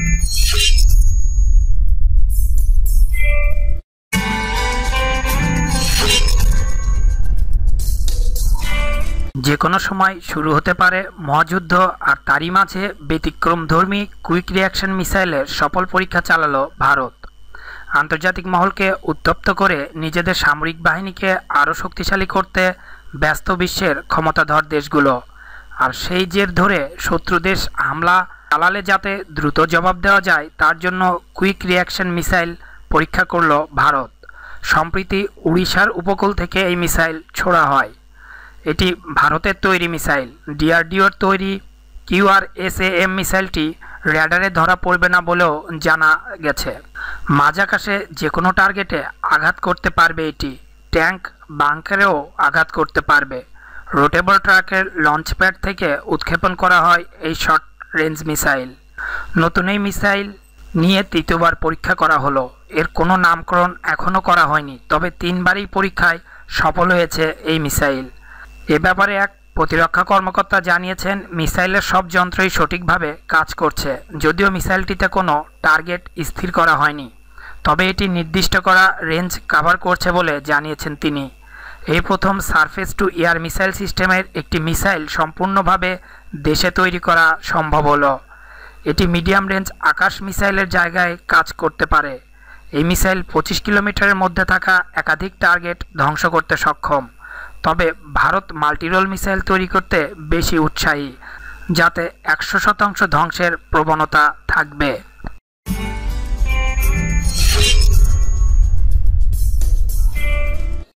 যে কোনো সময় শুরু হতে পারে মহাযুদ্ধ আর তারই মাঝে ব্যতিক্রমধর্মী কুইক রিয়াকশন মিসাইলের সফল পরীক্ষা চালালো ভারত আন্তর্জাতিক মহলকে উত্তপ্ত করে নিজেদের সামরিক বাহিনীকে আরও শক্তিশালী করতে ব্যস্ত বিশ্বের ক্ষমতাধর দেশগুলো আর সেই জের ধরে শত্রু দেশ হামলা দালালে যাতে দ্রুত জবাব দেওয়া যায় তার জন্য কুইক রিয়াকশন মিসাইল পরীক্ষা করল ভারত সম্প্রতি উড়িষ্যার উপকূল থেকে এই মিসাইল ছোড়া হয় এটি ভারতের তৈরি মিসাইল ডিআরডিওর তৈরি এম মিসাইলটি র্যাডারে ধরা পড়বে না বলেও জানা গেছে মাঝাকাশে যে কোনো টার্গেটে আঘাত করতে পারবে এটি ট্যাঙ্ক বাংকারেও আঘাত করতে পারবে রোটেবল ট্রাকের লঞ্চ প্যাড থেকে উৎক্ষেপণ করা হয় এই শট রেঞ্জ মিসাইল নতুন এই মিসাইল নিয়ে তৃতীয়বার পরীক্ষা করা হলো এর কোনো নামকরণ এখনও করা হয়নি তবে তিনবারই পরীক্ষায় সফল হয়েছে এই মিসাইল এ ব্যাপারে এক প্রতিরক্ষা কর্মকর্তা জানিয়েছেন মিসাইলের সব যন্ত্রই সঠিকভাবে কাজ করছে যদিও মিসাইলটিতে কোনো টার্গেট স্থির করা হয়নি তবে এটি নির্দিষ্ট করা রেঞ্জ কাভার করছে বলে জানিয়েছেন তিনি এই প্রথম সারফেস টু এয়ার মিসাইল সিস্টেমের একটি মিসাইল সম্পূর্ণভাবে দেশে তৈরি করা সম্ভব হল এটি মিডিয়াম রেঞ্জ আকাশ মিসাইলের জায়গায় কাজ করতে পারে এই মিসাইল পঁচিশ কিলোমিটারের মধ্যে থাকা একাধিক টার্গেট ধ্বংস করতে সক্ষম তবে ভারত মাল্টিরোল মিসাইল তৈরি করতে বেশি উৎসাহী যাতে একশো শতাংশ ধ্বংসের প্রবণতা থাকবে